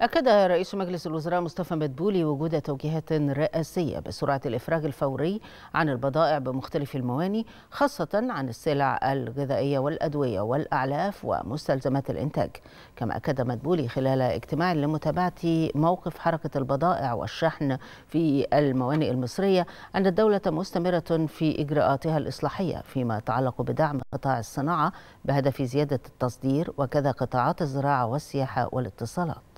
أكد رئيس مجلس الوزراء مصطفى مدبولي وجود توجيهات رئاسية بسرعة الإفراج الفوري عن البضائع بمختلف المواني خاصة عن السلع الغذائية والأدوية والأعلاف ومستلزمات الإنتاج كما أكد مدبولي خلال اجتماع لمتابعة موقف حركة البضائع والشحن في الموانئ المصرية أن الدولة مستمرة في إجراءاتها الإصلاحية فيما يتعلق بدعم قطاع الصناعة بهدف زيادة التصدير وكذا قطاعات الزراعة والسياحة والاتصالات